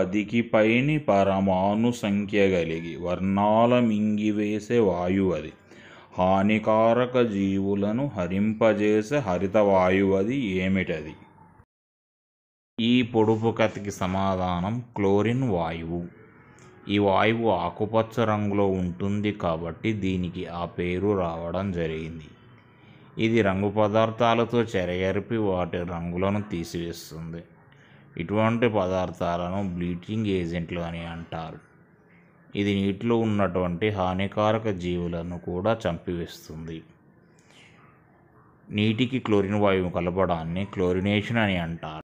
పదికి పైని పరమాణు సంఖ్య కలిగి వర్ణాల మింగివేసే వాయువు అది హానికారక జీవులను హరింపజేసే హరిత వాయువది ఏమిటది ఈ పొడుపు కథకి సమాధానం క్లోరిన్ వాయువు ఈ వాయువు ఆకుపచ్చ రంగులో ఉంటుంది కాబట్టి దీనికి ఆ పేరు రావడం జరిగింది ఇది రంగు పదార్థాలతో చెరగరిపి వాటి రంగులను తీసివేస్తుంది ఇటువంటి పదార్థాలను బ్లీచింగ్ ఏజెంట్లు అని అంటారు ఇది నీటిలో ఉన్నటువంటి హానికారక జీవులను కూడా చంపివేస్తుంది నీటికి క్లోరిన్ వాయువు కలపడాన్ని క్లోరినేషన్ అని అంటారు